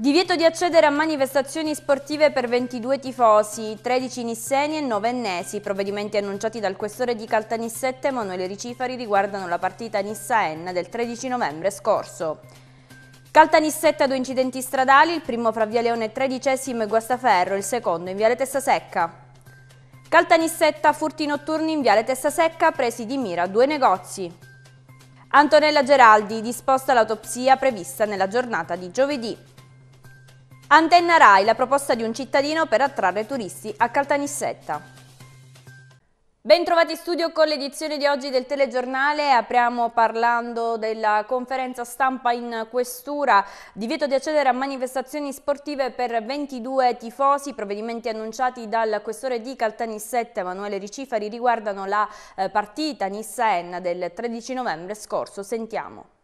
Divieto di accedere a manifestazioni sportive per 22 tifosi, 13 nisseni e 9 ennesi. Provvedimenti annunciati dal questore di Caltanissette Manuele Ricifari riguardano la partita Nissa-Enna del 13 novembre scorso. Caltanissette due incidenti stradali, il primo fra Via Leone XIII e Guastaferro, il secondo in Viale Tessasecca. Caltanissetta furti notturni in Viale Tessasecca, presi di mira due negozi. Antonella Geraldi, disposta all'autopsia prevista nella giornata di giovedì. Antenna Rai, la proposta di un cittadino per attrarre turisti a Caltanissetta. Bentrovati in studio con l'edizione di oggi del telegiornale, apriamo parlando della conferenza stampa in questura, divieto di accedere a manifestazioni sportive per 22 tifosi, provvedimenti annunciati dal questore di Caltanissetta Emanuele Ricifari riguardano la eh, partita Nissa-Enna del 13 novembre scorso, sentiamo.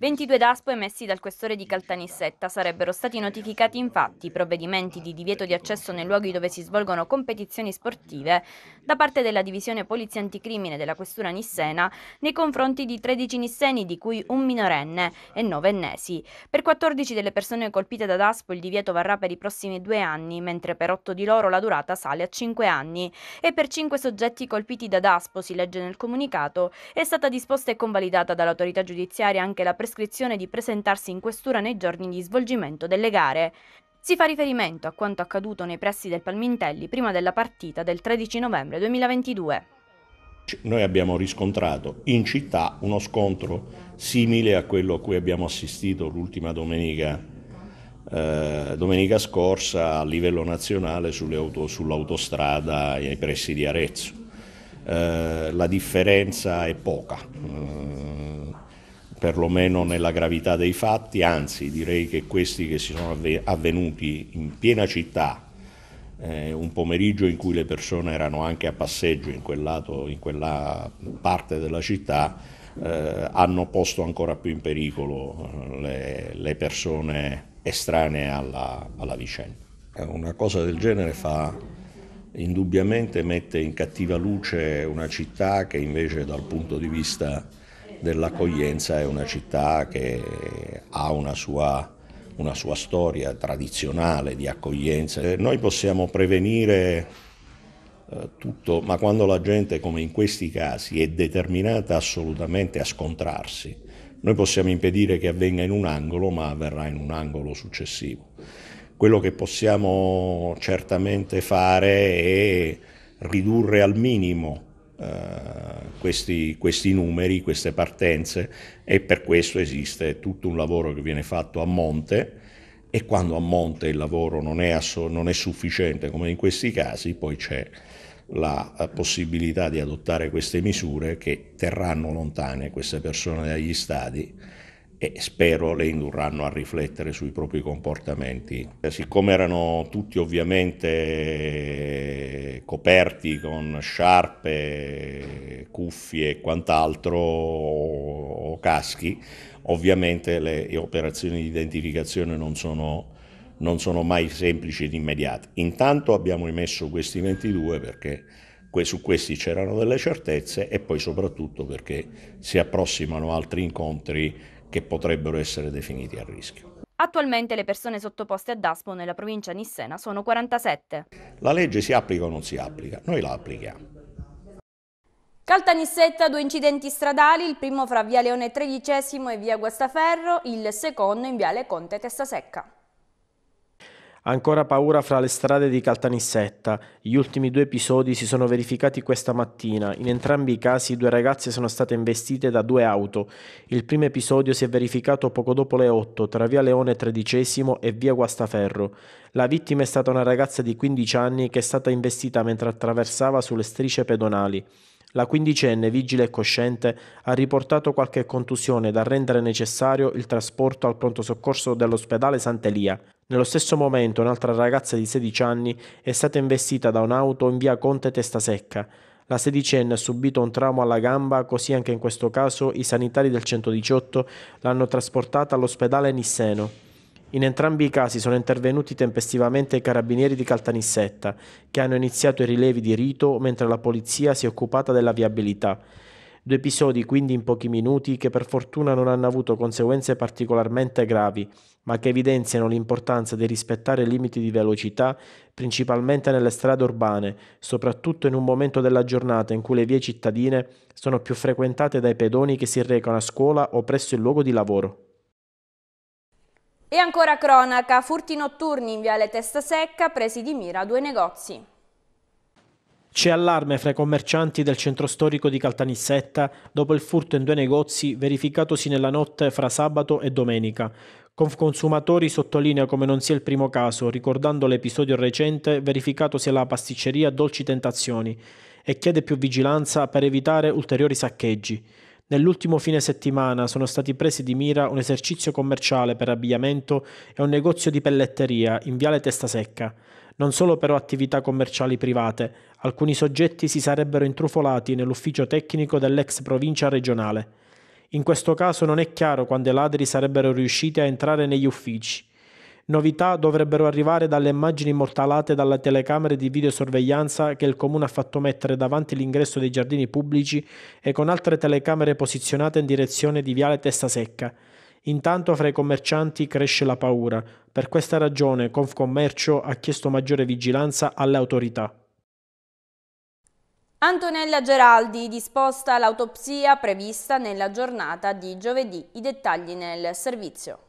22 DASPO emessi dal questore di Caltanissetta sarebbero stati notificati infatti provvedimenti di divieto di accesso nei luoghi dove si svolgono competizioni sportive da parte della divisione polizia anticrimine della questura nissena nei confronti di 13 nisseni di cui un minorenne e 9 ennesi. Per 14 delle persone colpite da DASPO il divieto varrà per i prossimi due anni, mentre per 8 di loro la durata sale a 5 anni e per 5 soggetti colpiti da DASPO, si legge nel comunicato, è stata disposta e convalidata dall'autorità giudiziaria anche la presenza prescrizione di presentarsi in questura nei giorni di svolgimento delle gare. Si fa riferimento a quanto accaduto nei pressi del Palmintelli prima della partita del 13 novembre 2022. Noi abbiamo riscontrato in città uno scontro simile a quello a cui abbiamo assistito l'ultima domenica, eh, domenica scorsa a livello nazionale auto, sull'autostrada ai pressi di Arezzo. Eh, la differenza è poca. Eh, perlomeno nella gravità dei fatti, anzi direi che questi che si sono avvenuti in piena città, eh, un pomeriggio in cui le persone erano anche a passeggio in, quel lato, in quella parte della città, eh, hanno posto ancora più in pericolo eh, le, le persone estranee alla, alla vicenda. Eh, una cosa del genere fa indubbiamente mette in cattiva luce una città che invece dal punto di vista dell'accoglienza è una città che ha una sua, una sua storia tradizionale di accoglienza. Eh, noi possiamo prevenire eh, tutto, ma quando la gente, come in questi casi, è determinata assolutamente a scontrarsi, noi possiamo impedire che avvenga in un angolo, ma avverrà in un angolo successivo. Quello che possiamo certamente fare è ridurre al minimo eh, questi, questi, numeri, queste partenze e per questo esiste tutto un lavoro che viene fatto a monte e quando a monte il lavoro non è, non è sufficiente come in questi casi poi c'è la eh, possibilità di adottare queste misure che terranno lontane queste persone dagli stadi e spero le indurranno a riflettere sui propri comportamenti. Eh, siccome erano tutti ovviamente eh, coperti con sciarpe, cuffie e quant'altro o caschi, ovviamente le operazioni di identificazione non sono, non sono mai semplici ed immediate. Intanto abbiamo emesso questi 22 perché su questi c'erano delle certezze e poi soprattutto perché si approssimano altri incontri che potrebbero essere definiti a rischio. Attualmente le persone sottoposte a DASPO nella provincia nissena sono 47. La legge si applica o non si applica? Noi la applichiamo. Caltanissetta, due incidenti stradali, il primo fra via Leone XIII e via Guastaferro, il secondo in viale Conte Testasecca. Ancora paura fra le strade di Caltanissetta. Gli ultimi due episodi si sono verificati questa mattina. In entrambi i casi due ragazze sono state investite da due auto. Il primo episodio si è verificato poco dopo le 8 tra via Leone XIII e via Guastaferro. La vittima è stata una ragazza di 15 anni che è stata investita mentre attraversava sulle strisce pedonali. La quindicenne, vigile e cosciente, ha riportato qualche contusione da rendere necessario il trasporto al pronto soccorso dell'ospedale Sant'Elia. Nello stesso momento un'altra ragazza di 16 anni è stata investita da un'auto in via Conte Testasecca. La sedicenne ha subito un trauma alla gamba, così anche in questo caso i sanitari del 118 l'hanno trasportata all'ospedale Nisseno. In entrambi i casi sono intervenuti tempestivamente i carabinieri di Caltanissetta, che hanno iniziato i rilevi di rito mentre la polizia si è occupata della viabilità. Due episodi quindi in pochi minuti che per fortuna non hanno avuto conseguenze particolarmente gravi, ma che evidenziano l'importanza di rispettare limiti di velocità, principalmente nelle strade urbane, soprattutto in un momento della giornata in cui le vie cittadine sono più frequentate dai pedoni che si recano a scuola o presso il luogo di lavoro. E ancora cronaca, furti notturni in Viale Testa Secca, presi di mira due negozi. C'è allarme fra i commercianti del centro storico di Caltanissetta dopo il furto in due negozi verificatosi nella notte fra sabato e domenica. Consumatori sottolinea come non sia il primo caso, ricordando l'episodio recente verificatosi alla pasticceria Dolci Tentazioni e chiede più vigilanza per evitare ulteriori saccheggi. Nell'ultimo fine settimana sono stati presi di mira un esercizio commerciale per abbigliamento e un negozio di pelletteria in Viale Testa Secca non solo però attività commerciali private, alcuni soggetti si sarebbero intrufolati nell'ufficio tecnico dell'ex provincia regionale. In questo caso non è chiaro quando i ladri sarebbero riusciti a entrare negli uffici. Novità dovrebbero arrivare dalle immagini immortalate dalle telecamere di videosorveglianza che il comune ha fatto mettere davanti l'ingresso dei giardini pubblici e con altre telecamere posizionate in direzione di Viale Testa Secca. Intanto fra i commercianti cresce la paura. Per questa ragione Confcommercio ha chiesto maggiore vigilanza alle autorità. Antonella Geraldi disposta l'autopsia prevista nella giornata di giovedì. I dettagli nel servizio.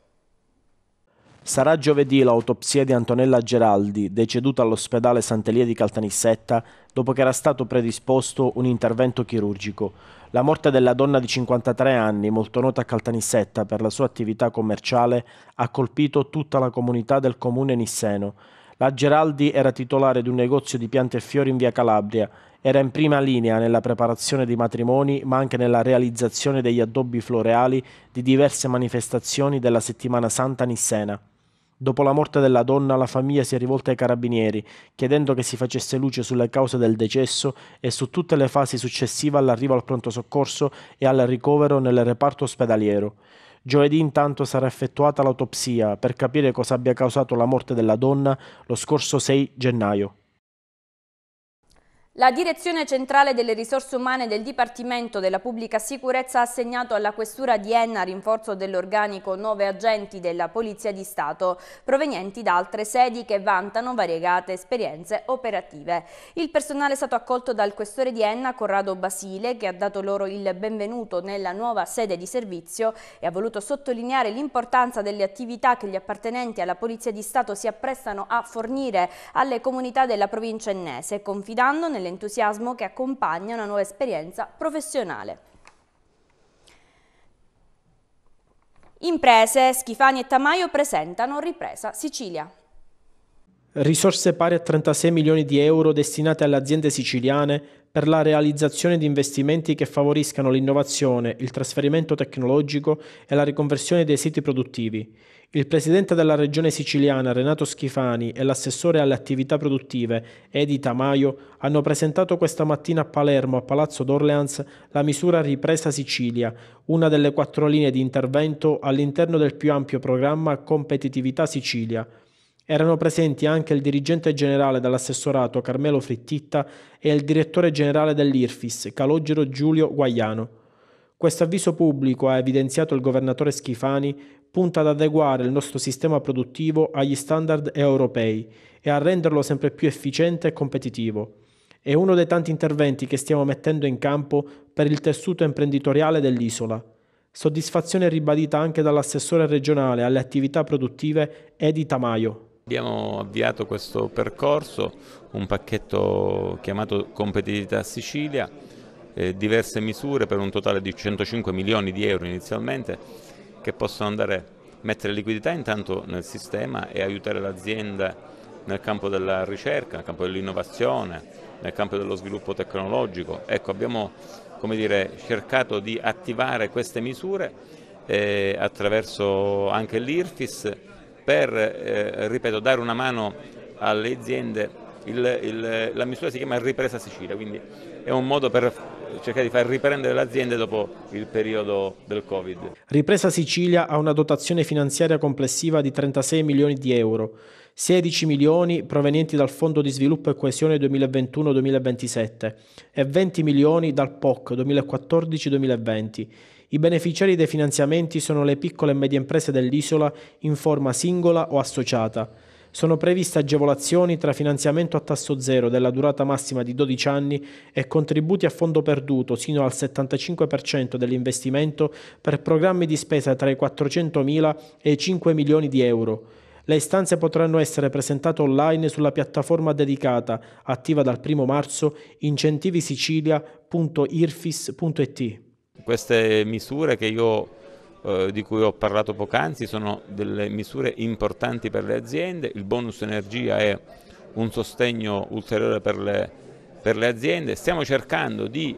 Sarà giovedì l'autopsia di Antonella Geraldi, deceduta all'ospedale Sant'Elia di Caltanissetta, dopo che era stato predisposto un intervento chirurgico. La morte della donna di 53 anni, molto nota a Caltanissetta per la sua attività commerciale, ha colpito tutta la comunità del comune nisseno. La Geraldi era titolare di un negozio di piante e fiori in via Calabria. Era in prima linea nella preparazione dei matrimoni, ma anche nella realizzazione degli addobbi floreali di diverse manifestazioni della settimana santa nissena. Dopo la morte della donna, la famiglia si è rivolta ai carabinieri, chiedendo che si facesse luce sulle cause del decesso e su tutte le fasi successive all'arrivo al pronto soccorso e al ricovero nel reparto ospedaliero. Giovedì intanto sarà effettuata l'autopsia per capire cosa abbia causato la morte della donna lo scorso 6 gennaio. La Direzione Centrale delle Risorse Umane del Dipartimento della Pubblica Sicurezza ha assegnato alla Questura di Enna rinforzo dell'organico nove agenti della Polizia di Stato, provenienti da altre sedi che vantano variegate esperienze operative. Il personale è stato accolto dal Questore di Enna, Corrado Basile, che ha dato loro il benvenuto nella nuova sede di servizio e ha voluto sottolineare l'importanza delle attività che gli appartenenti alla Polizia di Stato si apprestano a fornire alle comunità della provincia ennese, confidando nelle l'entusiasmo che accompagna una nuova esperienza professionale. Imprese, Schifani e Tamaio presentano Ripresa Sicilia risorse pari a 36 milioni di euro destinate alle aziende siciliane per la realizzazione di investimenti che favoriscano l'innovazione, il trasferimento tecnologico e la riconversione dei siti produttivi. Il presidente della regione siciliana Renato Schifani e l'assessore alle attività produttive Edi Tamaio hanno presentato questa mattina a Palermo, a Palazzo d'Orleans, la misura Ripresa Sicilia, una delle quattro linee di intervento all'interno del più ampio programma Competitività Sicilia erano presenti anche il dirigente generale dell'assessorato Carmelo Frittitta e il direttore generale dell'IRFIS Calogero Giulio Guaiano. Questo avviso pubblico, ha evidenziato il governatore Schifani, punta ad adeguare il nostro sistema produttivo agli standard europei e a renderlo sempre più efficiente e competitivo. È uno dei tanti interventi che stiamo mettendo in campo per il tessuto imprenditoriale dell'isola. Soddisfazione ribadita anche dall'assessore regionale alle attività produttive Edi Tamayo. Abbiamo avviato questo percorso, un pacchetto chiamato Competitività Sicilia, eh, diverse misure per un totale di 105 milioni di euro inizialmente che possono andare a mettere liquidità intanto nel sistema e aiutare l'azienda nel campo della ricerca, nel campo dell'innovazione, nel campo dello sviluppo tecnologico. Ecco, abbiamo dire, cercato di attivare queste misure eh, attraverso anche l'IRFIS per eh, ripeto, dare una mano alle aziende. Il, il, la misura si chiama ripresa Sicilia, quindi è un modo per cercare di far riprendere le aziende dopo il periodo del Covid. Ripresa Sicilia ha una dotazione finanziaria complessiva di 36 milioni di euro, 16 milioni provenienti dal Fondo di sviluppo e coesione 2021-2027 e 20 milioni dal POC 2014-2020. I beneficiari dei finanziamenti sono le piccole e medie imprese dell'isola in forma singola o associata. Sono previste agevolazioni tra finanziamento a tasso zero della durata massima di 12 anni e contributi a fondo perduto sino al 75% dell'investimento per programmi di spesa tra i 400.000 e i 5 milioni di euro. Le istanze potranno essere presentate online sulla piattaforma dedicata, attiva dal 1 marzo, incentivisicilia.irfis.it. Queste misure io, eh, di cui ho parlato poc'anzi sono delle misure importanti per le aziende, il bonus energia è un sostegno ulteriore per le, per le aziende, stiamo cercando di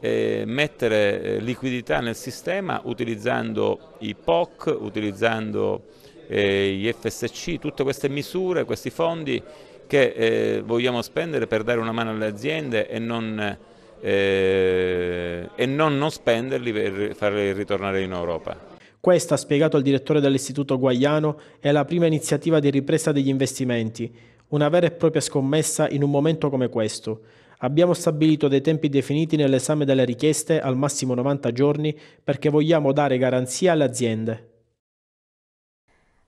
eh, mettere eh, liquidità nel sistema utilizzando i POC, utilizzando eh, gli FSC, tutte queste misure, questi fondi che eh, vogliamo spendere per dare una mano alle aziende e non eh, e non, non spenderli per farli ritornare in Europa. Questa, ha spiegato il direttore dell'Istituto Guaiano, è la prima iniziativa di ripresa degli investimenti, una vera e propria scommessa in un momento come questo. Abbiamo stabilito dei tempi definiti nell'esame delle richieste, al massimo 90 giorni, perché vogliamo dare garanzia alle aziende.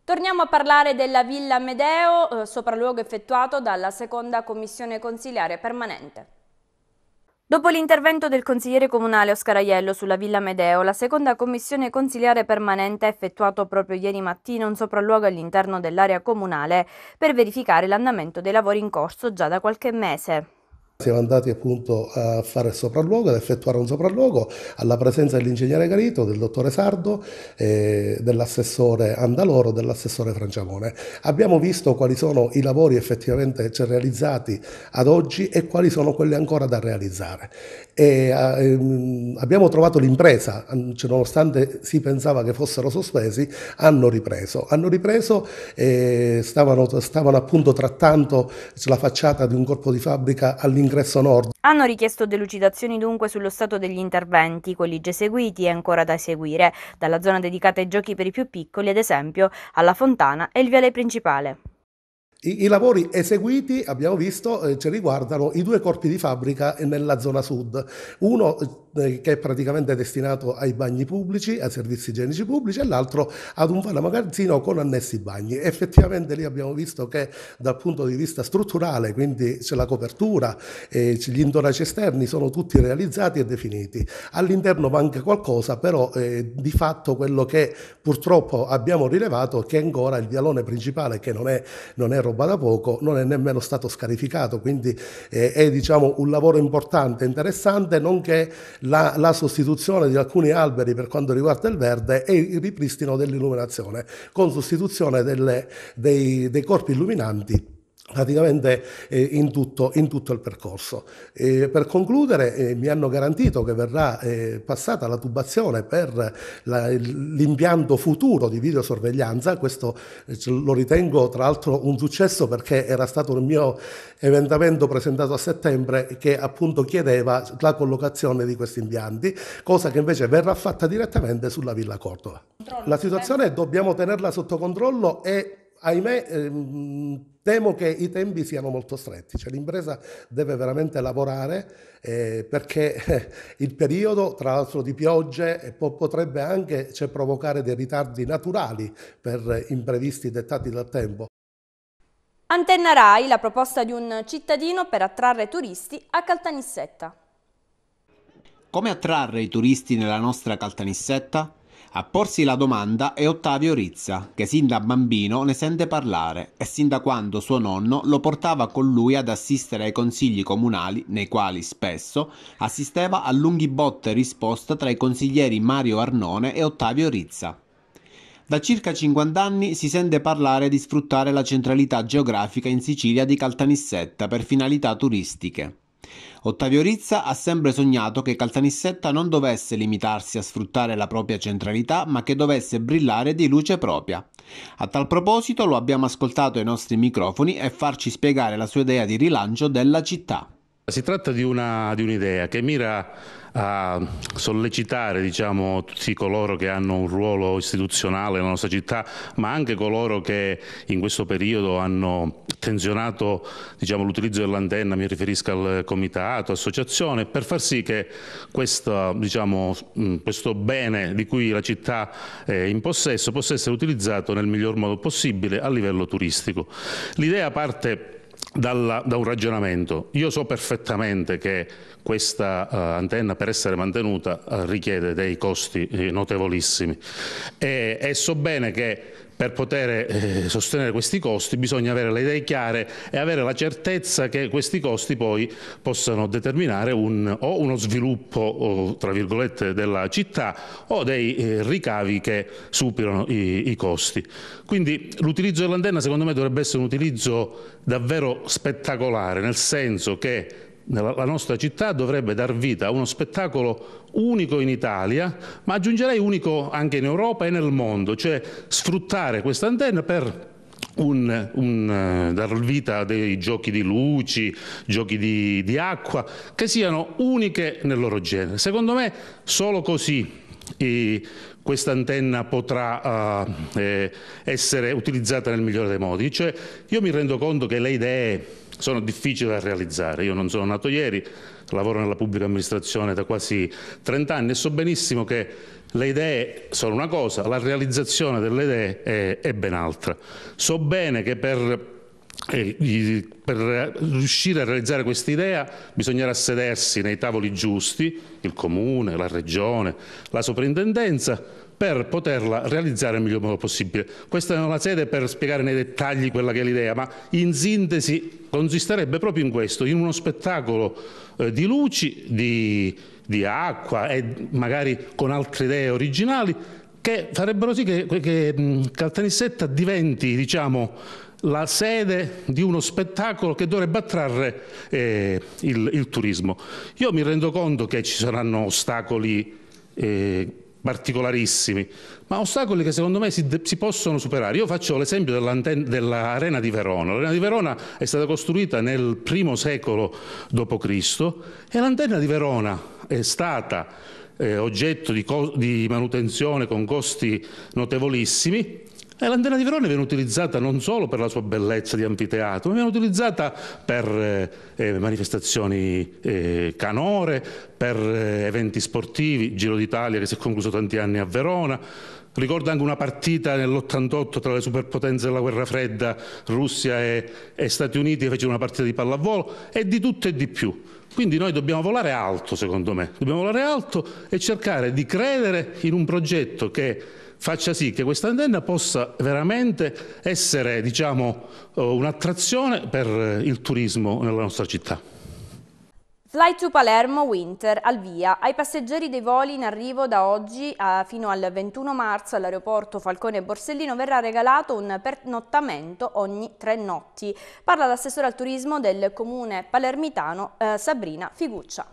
Torniamo a parlare della Villa Medeo, eh, sopralluogo effettuato dalla seconda commissione consiliare permanente. Dopo l'intervento del consigliere comunale Oscar Aiello sulla Villa Medeo, la seconda commissione consiliare permanente ha effettuato proprio ieri mattina un sopralluogo all'interno dell'area comunale per verificare l'andamento dei lavori in corso già da qualche mese. Siamo andati appunto a fare il sopralluogo, ad effettuare un sopralluogo alla presenza dell'ingegnere Garito, del dottore Sardo, eh, dell'assessore Andaloro, e dell'assessore Franciamone. Abbiamo visto quali sono i lavori effettivamente realizzati ad oggi e quali sono quelli ancora da realizzare e ehm, abbiamo trovato l'impresa, cioè, nonostante si pensava che fossero sospesi, hanno ripreso. Hanno ripreso e stavano, stavano appunto trattando la facciata di un corpo di fabbrica all'ingresso nord. Hanno richiesto delucidazioni dunque sullo stato degli interventi, quelli già eseguiti e ancora da eseguire, dalla zona dedicata ai giochi per i più piccoli, ad esempio alla Fontana e il viale principale. I, I, lavori eseguiti, abbiamo visto, eh, ci riguardano i due corpi di fabbrica nella zona sud. Uno eh, che è praticamente destinato ai bagni pubblici, ai servizi igienici pubblici, e l'altro ad un magazzino con annessi bagni. Effettivamente lì abbiamo visto che dal punto di vista strutturale, quindi c'è la copertura, eh, gli intonaci esterni sono tutti realizzati e definiti. All'interno manca qualcosa, però eh, di fatto quello che purtroppo abbiamo rilevato è che ancora il vialone principale, che non è, non è robusto, roba da poco, non è nemmeno stato scarificato, quindi eh, è diciamo, un lavoro importante, interessante, nonché la, la, sostituzione di alcuni alberi per quanto riguarda il verde e il ripristino dell'illuminazione, con sostituzione delle, dei, dei corpi illuminanti praticamente eh, in, tutto, in, tutto, il percorso. Eh, per concludere eh, mi hanno garantito che verrà eh, passata la tubazione per l'impianto futuro di videosorveglianza, questo eh, lo ritengo tra l'altro un successo perché era stato il mio emendamento presentato a settembre che appunto chiedeva la collocazione di questi impianti, cosa che invece verrà fatta direttamente sulla Villa Cordova. La situazione eh? dobbiamo tenerla sotto controllo e ahimè ehm, temo che i tempi siano molto stretti, cioè, l'impresa deve veramente lavorare eh, perché eh, il periodo tra l'altro di piogge eh, po- potrebbe anche cioè, provocare dei ritardi naturali per imprevisti dettati dal tempo. Antenna RAI, la proposta di un cittadino per attrarre turisti a Caltanissetta. Come attrarre i turisti nella nostra Caltanissetta? A porsi la domanda è Ottavio Rizza, che sin da bambino ne sente parlare e sin da quando suo nonno lo portava con lui ad assistere ai consigli comunali, nei quali spesso assisteva a lunghi botte risposta tra i consiglieri Mario Arnone e Ottavio Rizza. Da circa 50 anni si sente parlare di sfruttare la centralità geografica in Sicilia di Caltanissetta per finalità turistiche. Ottavio Rizza ha sempre sognato che Caltanissetta non dovesse limitarsi a sfruttare la propria centralità, ma che dovesse brillare di luce propria. A tal proposito lo abbiamo ascoltato ai nostri microfoni e farci spiegare la sua idea di rilancio della città. Si tratta di, una, di un'idea che mira a sollecitare diciamo, tutti coloro che hanno un ruolo istituzionale nella nostra città, ma anche coloro che in questo periodo hanno tensionato diciamo, l'utilizzo dell'antenna, mi riferisco al comitato, associazione, per far sì che questa, diciamo, questo bene di cui la città è in possesso possa essere utilizzato nel miglior modo possibile a livello turistico. L'idea parte dalla, da un ragionamento. Io so perfettamente che questa uh, antenna per essere mantenuta uh, richiede dei costi eh, notevolissimi e, e so bene che per poter eh, sostenere questi costi bisogna avere le idee chiare e avere la certezza che questi costi poi possano determinare un, o uno sviluppo o, tra virgolette della città o dei eh, ricavi che superano i, i costi. Quindi l'utilizzo dell'antenna secondo me dovrebbe essere un utilizzo davvero spettacolare, nel senso che la nostra città dovrebbe dar vita a uno spettacolo unico in Italia, ma aggiungerei unico anche in Europa e nel mondo, cioè sfruttare questa antenna per un, un eh, dar vita a dei giochi di luci, giochi di, di acqua, che siano uniche nel loro genere. Secondo me solo così eh, questa antenna potrà uh, eh, essere utilizzata nel migliore dei modi. Cioè, io mi rendo conto che le idee sono difficili da realizzare. Io non sono nato ieri, lavoro nella pubblica amministrazione da quasi 30 anni e so benissimo che le idee sono una cosa, la realizzazione delle idee è, è ben altra. So bene che per e eh, per riuscire a realizzare questa idea bisognerà sedersi nei tavoli giusti, il comune, la regione, la soprintendenza, per poterla realizzare nel miglior modo possibile. Questa non è la sede per spiegare nei dettagli quella che è l'idea, ma in sintesi consisterebbe proprio in questo, in uno spettacolo eh, di luci, di, di, acqua e magari con altre idee originali che farebbero sì che, che mh, Caltanissetta diventi, diciamo, la sede di uno spettacolo che dovrebbe attrarre eh, il, il, turismo. Io mi rendo conto che ci saranno ostacoli eh, particolarissimi, ma ostacoli che secondo me si, si possono superare. Io faccio l'esempio dell'Arena di Verona. L'Arena di Verona è stata costruita nel primo secolo d.C. e l'antenna di Verona è stata eh, oggetto di, di manutenzione con costi notevolissimi e eh, l'antenna di Verona viene utilizzata non solo per la sua bellezza di anfiteatro, ma viene utilizzata per eh, eh manifestazioni eh, canore, per eh, eventi sportivi, Giro d'Italia che si è concluso tanti anni a Verona, Ricordo anche una partita nell'88 tra le superpotenze della guerra fredda, Russia e, e Stati Uniti, che fecero una partita di pallavolo e di tutto e di più. Quindi noi dobbiamo volare alto, secondo me, dobbiamo volare alto e cercare di credere in un progetto che faccia sì che questa antenna possa veramente essere diciamo, eh, un'attrazione per eh, il turismo nella nostra città. Fly to Palermo Winter al via. Ai passeggeri dei voli in arrivo da oggi a, fino al 21 marzo all'aeroporto Falcone Borsellino verrà regalato un pernottamento ogni tre notti. Parla l'assessore al turismo del comune palermitano eh, Sabrina Figuccia.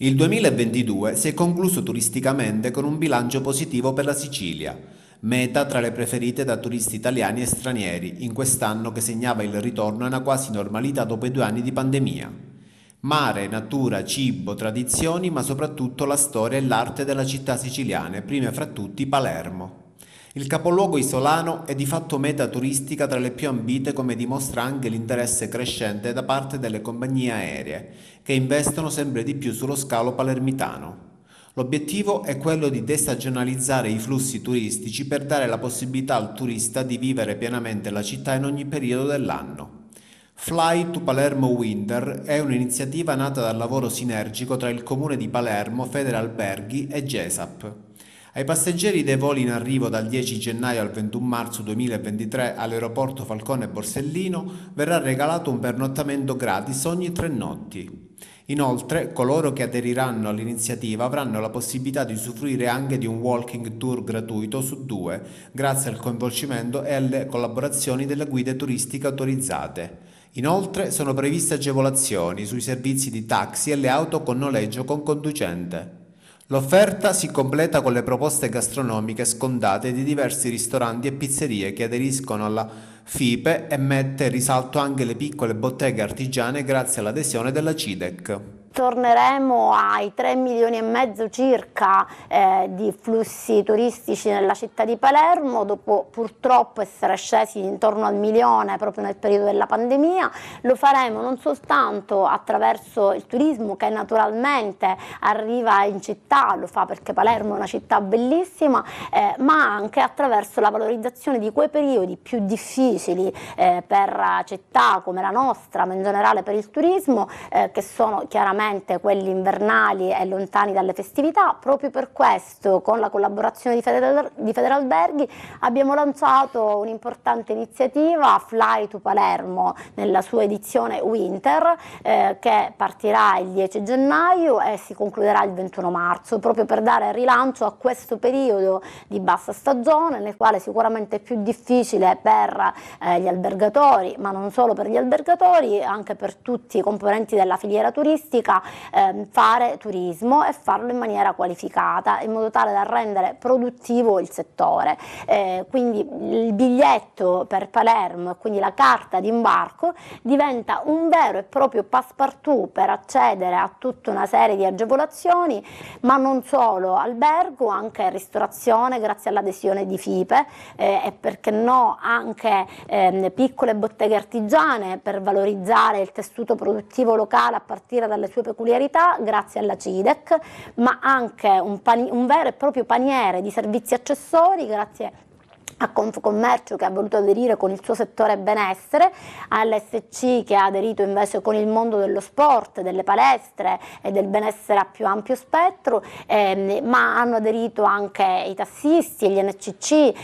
Il 2022 si è concluso turisticamente con un bilancio positivo per la Sicilia, meta tra le preferite da turisti italiani e stranieri in quest'anno che segnava il ritorno a una quasi normalità dopo i due anni di pandemia. Mare, natura, cibo, tradizioni, ma soprattutto la storia e l'arte della città siciliana, prima fra tutti Palermo. Il capoluogo isolano è di fatto meta turistica tra le più ambite come dimostra anche l'interesse crescente da parte delle compagnie aeree che investono sempre di più sullo scalo palermitano. L'obiettivo è quello di destagionalizzare i flussi turistici per dare la possibilità al turista di vivere pienamente la città in ogni periodo dell'anno. Fly to Palermo Winter è un'iniziativa nata dal lavoro sinergico tra il comune di Palermo, Federalberghi e GESAP. Ai passeggeri dei voli in arrivo dal 10 gennaio al 21 marzo 2023 all'aeroporto Falcone Borsellino verrà regalato un pernottamento gratis ogni tre notti. Inoltre, coloro che aderiranno all'iniziativa avranno la possibilità di usufruire anche di un walking tour gratuito su due, grazie al coinvolgimento e alle collaborazioni delle guide turistiche autorizzate. Inoltre sono previste agevolazioni sui servizi di taxi e le auto con noleggio con conducente. L'offerta si completa con le proposte gastronomiche scondate di diversi ristoranti e pizzerie che aderiscono alla FIPE e mette in risalto anche le piccole botteghe artigiane grazie all'adesione della Cidec torneremo ai 3 milioni e mezzo circa eh, di flussi turistici nella città di Palermo, dopo purtroppo essere scesi intorno al milione proprio nel periodo della pandemia. Lo faremo non soltanto attraverso il turismo che naturalmente arriva in città, lo fa perché Palermo è una città bellissima, eh, ma anche attraverso la valorizzazione di quei periodi più difficili eh, per città come la nostra, ma in generale per il turismo, eh, che sono chiaramente specialmente quelli invernali e lontani dalle festività. Proprio per questo, con la collaborazione di, Feder- di Federalberghi, abbiamo lanciato un'importante iniziativa, Fly to Palermo, nella sua edizione Winter, eh, che partirà il 10 gennaio e si concluderà il 21 marzo, proprio per dare rilancio a questo periodo di bassa stagione, nel quale sicuramente è più difficile per eh, gli albergatori, ma non solo per gli albergatori, anche per tutti i componenti della filiera turistica significa eh, fare turismo e farlo in maniera qualificata, in modo tale da rendere produttivo il settore. Eh, quindi il biglietto per Palermo quindi la carta di imbarco, diventa un vero e proprio passepartout per accedere a tutta una serie di agevolazioni, ma non solo, albergo, anche ristorazione grazie all'adesione di FIPE eh, e perché no anche ehm, piccole botteghe artigiane per valorizzare il tessuto produttivo locale a partire dalle sue sue peculiarità grazie alla CIDEC, ma anche un, un vero e proprio paniere di servizi accessori grazie a Confcommercio che ha voluto aderire con il suo settore benessere, all'SC che ha aderito invece con il mondo dello sport, delle palestre e del benessere a più ampio spettro, ehm, ma hanno aderito anche i tassisti e gli NCC eh,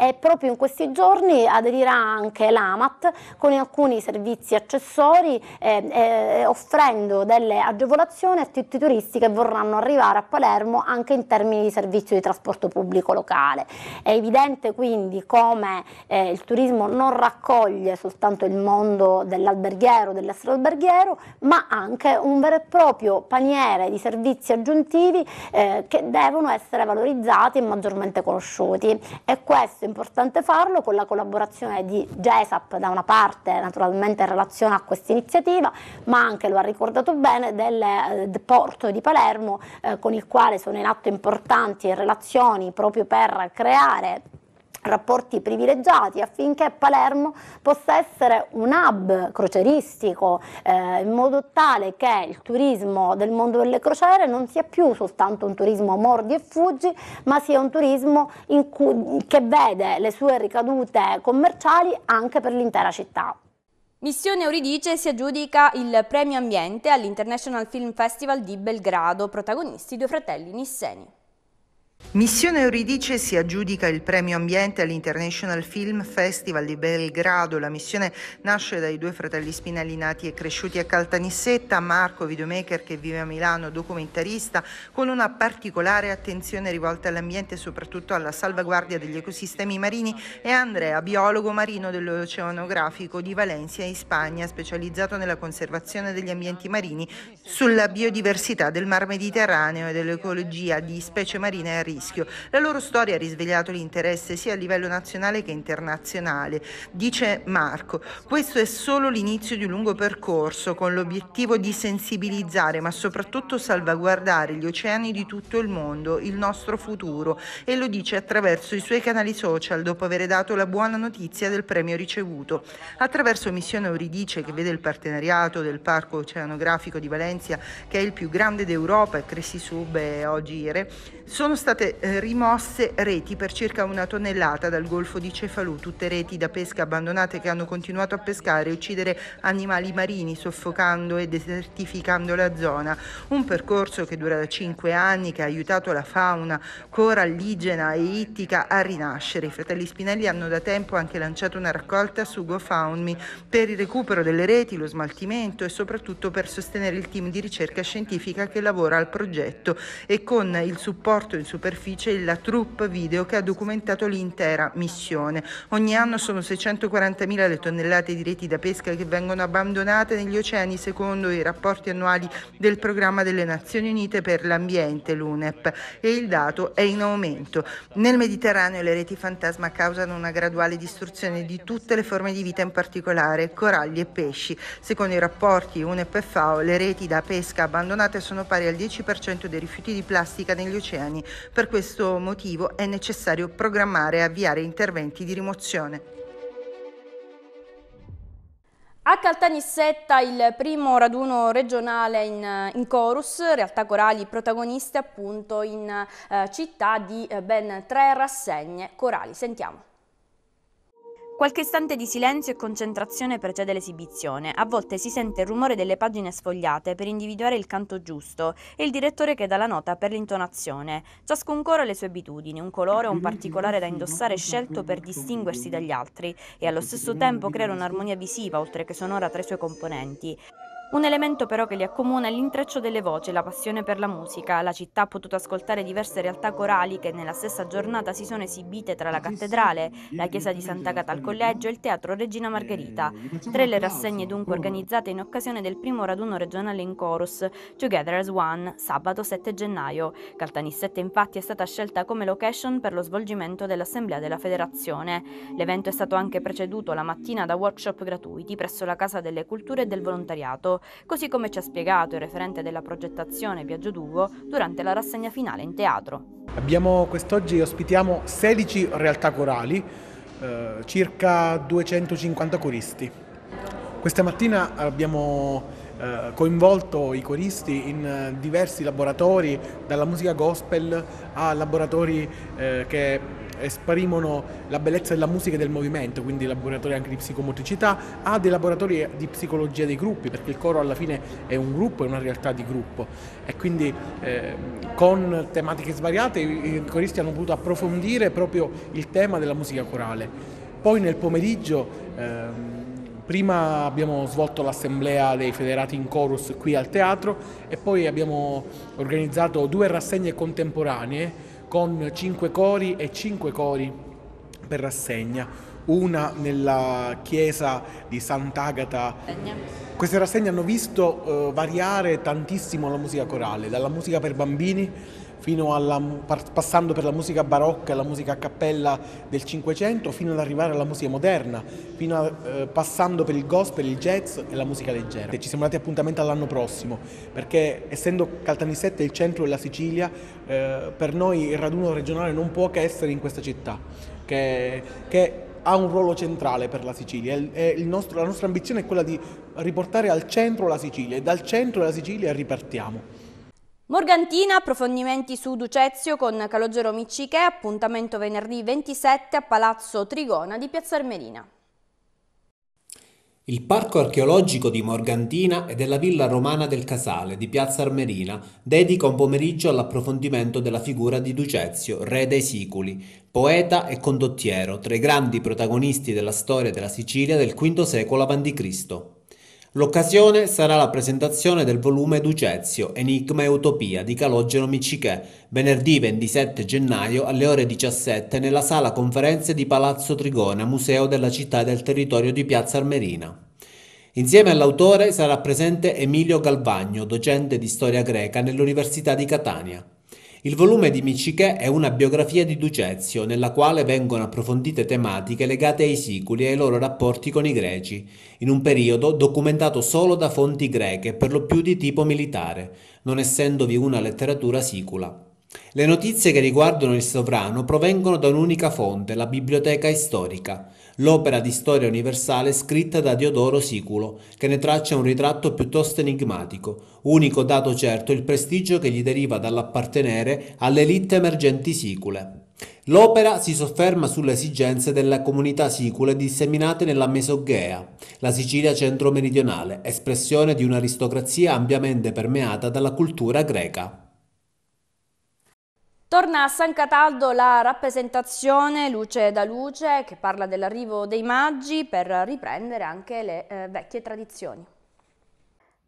e proprio in questi giorni aderirà anche l'AMAT con alcuni servizi accessori eh, eh, offrendo delle agevolazioni a tutti i turisti che vorranno arrivare a Palermo anche in termini di servizio di trasporto pubblico locale. È evidente quindi quindi come eh, il turismo non raccoglie soltanto il mondo dell'alberghiero, dell'astroalberghiero, ma anche un vero e proprio paniere di servizi aggiuntivi eh, che devono essere valorizzati e maggiormente conosciuti. E questo è importante farlo con la collaborazione di GESAP da una parte, naturalmente in relazione a questa iniziativa, ma anche, lo ha ricordato bene, del, eh, del porto di Palermo eh, con il quale sono in atto importanti relazioni proprio per creare rapporti privilegiati affinché Palermo possa essere un hub croceristico eh, in modo tale che il turismo del mondo delle crociere non sia più soltanto un turismo mordi e fuggi ma sia un turismo cui, che vede le sue ricadute commerciali anche per l'intera città. Missione Euridice si aggiudica il premio ambiente all'International Film Festival di Belgrado, protagonisti due fratelli Nisseni. Missione Euridice si aggiudica il premio ambiente all'International Film Festival di Belgrado. La missione nasce dai due fratelli Spinelli nati e cresciuti a Caltanissetta, Marco, videomaker che vive a Milano, documentarista, con una particolare attenzione rivolta all'ambiente e soprattutto alla salvaguardia degli ecosistemi marini, e Andrea, biologo marino dell'oceanografico di Valencia in Spagna, specializzato nella conservazione degli ambienti marini, sulla biodiversità del mar Mediterraneo e dell'ecologia di specie marine a rischio rischio. La loro storia ha risvegliato l'interesse sia a livello nazionale che internazionale, dice Marco. Questo è solo l'inizio di un lungo percorso con l'obiettivo di sensibilizzare ma soprattutto salvaguardare gli oceani di tutto il mondo, il nostro futuro e lo dice attraverso i suoi canali social dopo aver dato la buona notizia del premio ricevuto. Attraverso Missione Euridice che vede il partenariato del Parco Oceanografico di Valencia che è il più grande d'Europa e Cressi Sub e oggi sono stati state eh, rimosse reti per circa una tonnellata dal golfo di Cefalù, tutte reti da pesca abbandonate che hanno continuato a pescare e uccidere animali marini soffocando e desertificando la zona. Un percorso che dura da cinque anni che ha aiutato la fauna coralligena e ittica a rinascere. I fratelli Spinelli hanno da tempo anche lanciato una raccolta su GoFoundMe per il recupero delle reti, lo smaltimento e soprattutto per sostenere il team di ricerca scientifica che lavora al progetto e con il supporto in superficie superficie la troupe video che ha documentato l'intera missione. Ogni anno sono 640.000 le tonnellate di reti da pesca che vengono abbandonate negli oceani secondo i rapporti annuali del programma delle Nazioni Unite per l'ambiente, l'UNEP, e il dato è in aumento. Nel Mediterraneo le reti fantasma causano una graduale distruzione di tutte le forme di vita, in particolare coralli e pesci. Secondo i rapporti UNEP e FAO, le reti da pesca abbandonate sono pari al 10% dei rifiuti di plastica negli oceani per questo motivo è necessario programmare e avviare interventi di rimozione. A Caltanissetta il primo raduno regionale in, eh, in, Chorus, realtà corali protagoniste appunto in eh, città di eh, ben tre rassegne corali. Sentiamo. Qualche istante di silenzio e concentrazione precede l'esibizione, a volte si sente il rumore delle pagine sfogliate per individuare il canto giusto e il direttore che dà la nota per l'intonazione. Ciascun coro ha le sue abitudini, un colore o un particolare da indossare scelto per distinguersi dagli altri e allo stesso tempo creare un'armonia visiva oltre che sonora tra i suoi componenti. Un elemento però che li accomuna è l'intreccio delle voci, la passione per la musica. La città ha potuto ascoltare diverse realtà corali che nella stessa giornata si sono esibite tra la cattedrale, la chiesa di Sant'Agata al collegio e il teatro Regina Margherita. Eh, Tre le rassegne dunque oh. organizzate in occasione del primo raduno regionale in chorus, Together as One, sabato 7 gennaio. Caltanissette infatti è stata scelta come location per lo svolgimento dell'Assemblea della Federazione. L'evento è stato anche preceduto la mattina da workshop gratuiti presso la Casa delle Culture e del Volontariato così come ci ha spiegato il referente della progettazione Biagio Duvo durante la rassegna finale in teatro. Abbiamo quest'oggi ospitiamo 16 realtà corali, eh, circa 250 coristi. Questa mattina abbiamo eh, coinvolto i coristi in eh, diversi laboratori, dalla musica gospel a laboratori eh, che esprimono la bellezza della musica e del movimento, quindi laboratori anche di psicomotricità, a dei laboratori di psicologia dei gruppi, perché il coro alla fine è un gruppo, è una realtà di gruppo e quindi eh, con tematiche svariate i coristi hanno potuto approfondire proprio il tema della musica corale. Poi nel pomeriggio eh, Prima abbiamo svolto l'assemblea dei federati in chorus qui al teatro e poi abbiamo organizzato due rassegne contemporanee con cinque cori e cinque cori per rassegna una nella chiesa di Sant'Agata. Queste rassegne hanno visto eh, variare tantissimo la musica corale, dalla musica per bambini alla, passando per la musica barocca e la musica a cappella del Cinquecento, fino ad arrivare alla musica moderna, a, eh, passando per il gospel, il jazz e la musica leggera. Ci siamo dati appuntamento all'anno prossimo, perché essendo Caltanissette il centro della Sicilia, eh, per noi il raduno regionale non può che essere in questa città, che, che ha un ruolo centrale per la Sicilia. Nostro, la nostra ambizione è quella di riportare al centro la Sicilia e dal centro della Sicilia ripartiamo. Morgantina, approfondimenti su Ducezio con Calogero Miccichè, appuntamento venerdì 27 a Palazzo Trigona di Piazza Armerina. Il parco archeologico di Morgantina e della villa romana del Casale di Piazza Armerina dedica un pomeriggio all'approfondimento della figura di Ducezio, re dei siculi, poeta e condottiero, tra i grandi protagonisti della storia della Sicilia del V secolo a.C. L'occasione sarà la presentazione del volume Ducezio, Enigma e Utopia di Calogero Micichè, venerdì 27 gennaio alle ore 17 nella sala conferenze di Palazzo Trigona, Museo della città e del territorio di Piazza Armerina. Insieme all'autore sarà presente Emilio Galvagno, docente di storia greca nell'Università di Catania. Il volume di Michiche è una biografia di Ducezio, nella quale vengono approfondite tematiche legate ai siculi e ai loro rapporti con i greci, in un periodo documentato solo da fonti greche, per lo più di tipo militare, non essendovi una letteratura sicula. Le notizie che riguardano il sovrano provengono da un'unica fonte, la biblioteca storica l'opera di storia universale scritta da Diodoro Siculo, che ne traccia un ritratto piuttosto enigmatico, unico dato certo il prestigio che gli deriva dall'appartenere all'elite emergenti sicule. L'opera si sofferma sulle esigenze delle comunità sicule disseminate nella Mesoghea, la Sicilia centro-meridionale, espressione di un'aristocrazia ampiamente permeata dalla cultura greca. Torna a San Cataldo la rappresentazione Luce da Luce che parla dell'arrivo dei maggi per riprendere anche le eh, vecchie tradizioni.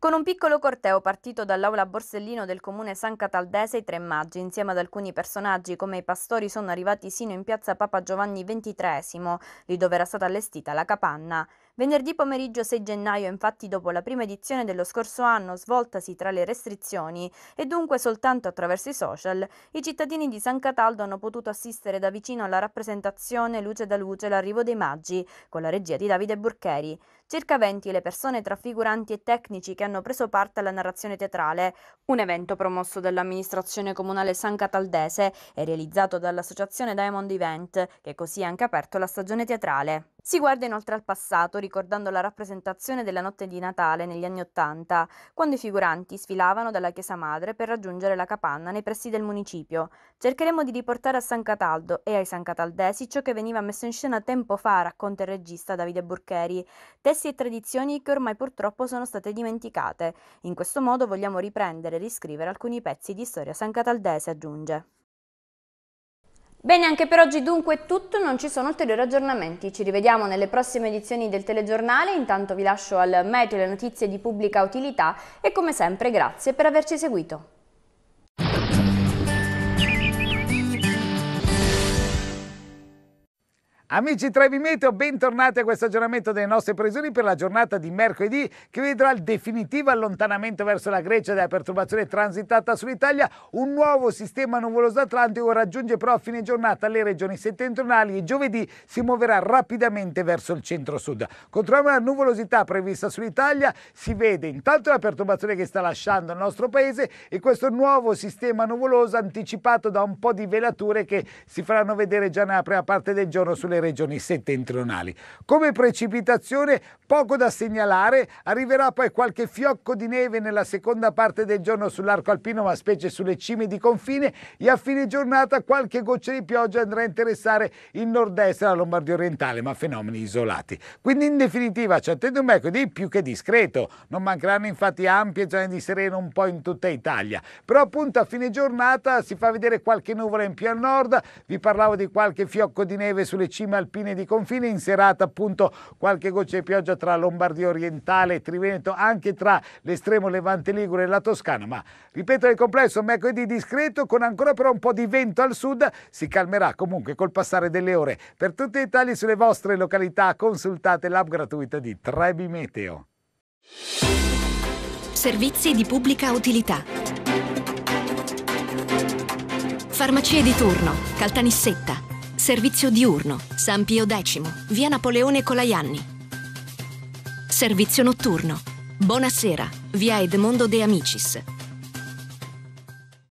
Con un piccolo corteo partito dall'aula Borsellino del comune San Cataldese, i tre maggi, insieme ad alcuni personaggi come i pastori, sono arrivati sino in piazza Papa Giovanni XXIII, lì dove era stata allestita la capanna. Venerdì pomeriggio 6 gennaio, infatti, dopo la prima edizione dello scorso anno svoltasi tra le restrizioni e dunque soltanto attraverso i social, i cittadini di San Cataldo hanno potuto assistere da vicino alla rappresentazione luce da luce l'arrivo dei maggi, con la regia di Davide Burcheri. Circa 20 le persone tra figuranti e tecnici che hanno preso parte alla narrazione teatrale, un evento promosso dall'amministrazione comunale San Cataldese e realizzato dall'associazione Diamond Event, che così ha anche aperto la stagione teatrale. Si guarda inoltre al passato, ricordando la rappresentazione della notte di Natale negli anni Ottanta, quando i figuranti sfilavano dalla chiesa madre per raggiungere la capanna nei pressi del municipio. Cercheremo di riportare a San Cataldo e ai San Cataldesi ciò che veniva messo in scena tempo fa, racconta il regista Davide Burcheri, testi e tradizioni che ormai purtroppo sono state dimenticate. In questo modo vogliamo riprendere e riscrivere alcuni pezzi di storia san cataldese, aggiunge. Bene, anche per oggi dunque è tutto, non ci sono ulteriori aggiornamenti. Ci rivediamo nelle prossime edizioni del telegiornale, intanto vi lascio al meteo le notizie di pubblica utilità e come sempre grazie per averci seguito. Amici Trevi Meteo, bentornati a questo aggiornamento delle nostre previsioni per la giornata di mercoledì che vedrà il definitivo allontanamento verso la Grecia della perturbazione transitata sull'Italia. Un nuovo sistema nuvoloso atlantico raggiunge però a fine giornata le regioni settentrionali e giovedì si muoverà rapidamente verso il centro-sud. Controlliamo la nuvolosità prevista sull'Italia, si vede intanto la perturbazione che sta lasciando il nostro paese e questo nuovo sistema nuvoloso anticipato da un po' di velature che si faranno vedere già nella prima parte del giorno sulle le regioni settentrionali. Come precipitazione poco da segnalare, arriverà poi qualche fiocco di neve nella seconda parte del giorno sull'arco alpino ma specie sulle cime di confine e a fine giornata qualche goccia di pioggia andrà a interessare il nord-est e la Lombardia orientale ma fenomeni isolati. Quindi in definitiva ci attende un mercoledì più che discreto, non mancheranno infatti ampie zone di sereno un po' in tutta Italia, però appunto a fine giornata si fa vedere qualche nuvola in più a nord, vi parlavo di qualche fiocco di neve sulle cime cime alpine di confine, in serata appunto qualche goccia di pioggia tra Lombardia orientale e Triveneto, anche tra l'estremo Levante Ligure e la Toscana, ma ripeto il complesso mercoledì discreto con ancora però un po' di vento al sud, si calmerà comunque col passare delle ore. Per tutti i dettagli sulle vostre località consultate l'app gratuita di Trebi Meteo. Servizi di pubblica utilità. Farmacie di turno, Caltanissetta Servizio diurno, San Pio X, via Napoleone Colaianni. Servizio notturno, Buonasera, via Edmondo De Amicis,